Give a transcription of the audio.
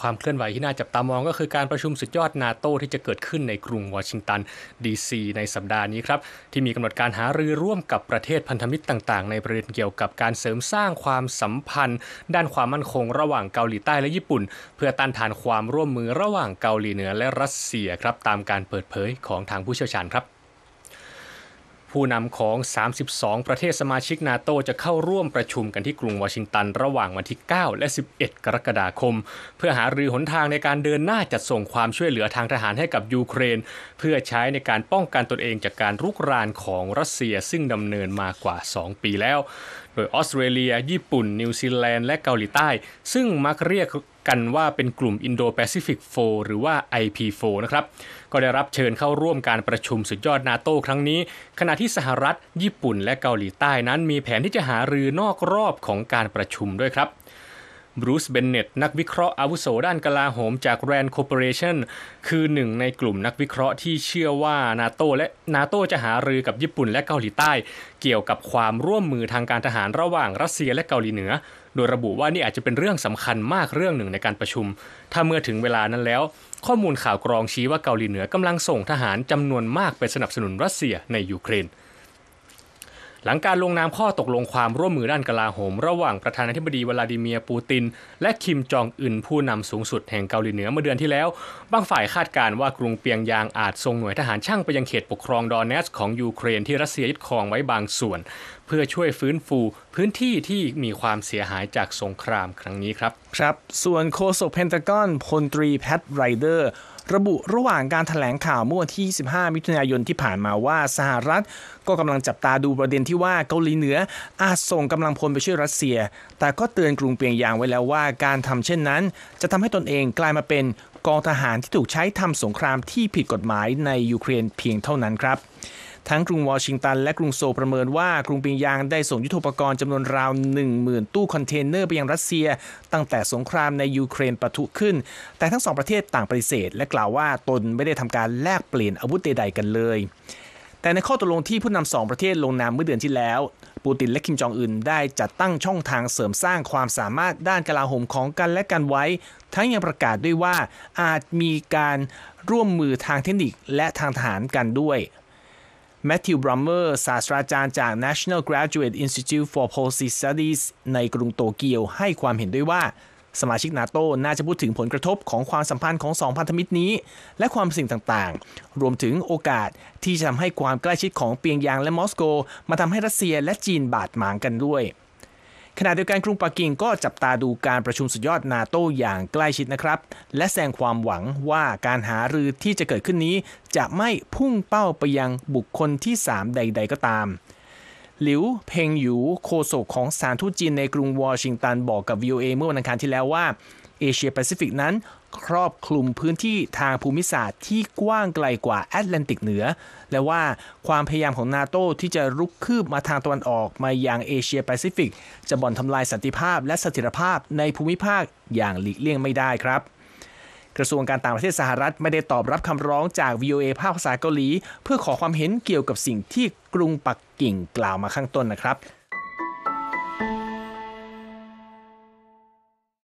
ความเคลื่อนไหวที่น่าจับตามองก็คือการประชุมสุดยอดนาโตที่จะเกิดขึ้นในกรุงวอชิงตันดีซีในสัปดาห์นี้ครับ ที่มีกำหนดการหารือร่วมกับประเทศพันธมิตรต่างๆ ในประเด็นเกี่ยวกับการเสริมสร้างความสัมพันธ์ ด้านความมั่นคงระหว่างเกาหลีใต้และญี่ปุ่น เพื่อต้านทานความร่วมมือระหว่างเกาหลีเหนือและรัสเซียครับตามการเปิดเผยของทางผู้เชี่ยวชาญครับผู้นำของ 32 ประเทศสมาชิกนาโตจะเข้าร่วมประชุมกันที่กรุงวอชิงตันระหว่างวันที่ 9 และ 11 กรกฎาคม เพื่อหารือหนทางในการเดินหน้าจัดส่งความช่วยเหลือทางทหารให้กับยูเครน เพื่อใช้ในการป้องกันตนเองจากการรุกรานของรัสเซียซึ่งดำเนินมากว่า 2 ปีแล้ว โดยออสเตรเลีย ญี่ปุ่น นิวซีแลนด์ และเกาหลีใต้ ซึ่งมักเรียกันว่าเป็นกลุ่ม Indo-Pacific 4หรือว่า IP4 นะครับ ก็ได้รับเชิญเข้าร่วมการประชุมสุดยอดนาโต้ครั้งนี้ ขณะที่สหรัฐ ญี่ปุ่นและเกาหลีใต้นั้น มีแผนที่จะหารือนอกรอบของการประชุมด้วยครับบรูซเบนเน็ตนักวิเคราะห์อาวุโสด้านกลาโหมจากแรนด์คอร์ปอเรชันคือหนึ่งในกลุ่มนักวิเคราะห์ที่เชื่อว่านาโตและนาโตจะหารือกับญี่ปุ่นและเกาหลีใต้ เกี่ยวกับความร่วมมือทางการทหารระหว่างรัสเซียและเกาหลีเหนือ โดยระบุว่านี่อาจจะเป็นเรื่องสำคัญมากเรื่องหนึ่งในการประชุม ถ้าเมื่อถึงเวลานั้นแล้ว ข้อมูลข่าวกรองชี้ว่าเกาหลีเหนือกำลังส่งทหารจำนวนมากไปสนับสนุนรัสเซียในยูเครนหลังการลงนามข้อตกลงความร่วมมือด้านกลาโหม ระหว่างประธานาธิบดีวลาดิเมียร์ปูติน และคิมจองอึนผู้นำสูงสุดแห่งเกาหลีเหนือเมื่อเดือนที่แล้ว บางฝ่ายคาดการว่ากรุงเปียงยางอาจส่งหน่วยทหารช่างไปยังเขตปกครองดอนเนสของยูเครนที่รัสเซียยึดครองไว้บางส่วน เพื่อช่วยฟื้นฟูพื้นที่ที่มีความเสียหายจากสงครามครั้งนี้ครับครับส่วนโฆษกเพนตากอนพลตรีแพทไรเดอร์ระบุระหว่างการถแถลงข่าวเมื่อวันที่ 25 มิถุนายนที่ผ่านมาว่าสหรัฐก็กำลังจับตาดูประเด็นที่ว่าเกาหลีเหนืออาจส่งกำลังพลไปช่วยรัสเซีย แต่ก็เตือนกรุงเปียงยางไว้แล้วว่าการทำเช่นนั้น จะทำให้ตนเองกลายมาเป็นกองทหารที่ถูกใช้ทำสงครามที่ผิดกฎหมายในยูเครนเพียงเท่านั้นครับทั้งกรุงวอชิงตันและกรุงโซประเมินว่า กรุงปิงยางได้ส่งยุทโธปกรณ์จำนวนราว 10,000ตู้คอนเทนเนอร์ไปยังรัสเซีย ตั้งแต่สงครามในยูเครนปะทุขึ้น แต่ทั้งสองประเทศต่างปฏิเสธ และกล่าวว่าตนไม่ได้ทำการแลกเปลี่ยนอาวุธใดๆกันเลย แต่ในข้อตกลงที่ผู้นำสองประเทศลงนามเมื่อเดือนที่แล้ว ปูตินและคิมจองอึนได้จัดตั้งช่องทางเสริมสร้างความสามารถด้านกลาโหมของกันและกันไว้ ทั้งยังประกาศด้วยว่า อาจมีการร่วมมือทางเทคนิคและทางทหารกันด้วยแมทธิวบรัมเมอร์ศาสตราจารย์จาก National Graduate Institute for Policy Studies ในกรุงโตเกียว ให้ความเห็นด้วยว่า สมาชิกนาโตน่าจะพูดถึงผลกระทบของความสัมพันธ์ของสองพันธมิตรนี้ และความสิ่งต่างๆ รวมถึงโอกาสที่จะทำให้ความใกล้ชิดของเปียงยางและมอสโก มาทำให้รัสเซียและจีนบาดหมางกันด้วยขณะเดียวกันกรุงปักกิ่งก็จับตาดูการประชุมสุดยอดนาโต้อย่างใกล้ชิดนะครับ และแสดงความหวังว่าการหารือที่จะเกิดขึ้นนี้ จะไม่พุ่งเป้าไปยังบุคคลที่ 3 ใดๆก็ตาม หลิวเพงหยูโคโซกของสารทูตจีนในกรุงวอชิงตันบอกกับ VOA เมื่อวันอังคารที่แล้วว่าเอเชียแปซิฟิกนั้น ครอบคลุมพื้นที่ทางภูมิศาสตร์ที่กว้างไกลกว่าแอตแลนติกเหนือ และว่าความพยายามของนาโตที่จะรุกคืบมาทางตะวันออกมายังเอเชียแปซิฟิกจะบ่อนทำลายสันติภาพและสถิรภาพในภูมิภาคอย่างหลีกเลี่ยงไม่ได้ครับ กระทรวงการต่างประเทศสหรัฐไม่ได้ตอบรับคำร้องจาก VOA ภาคภาษาเกาหลี เพื่อขอความเห็นเกี่ยวกับสิ่งที่กรุงปักกิ่งกล่าวมาข้างต้นนะครับ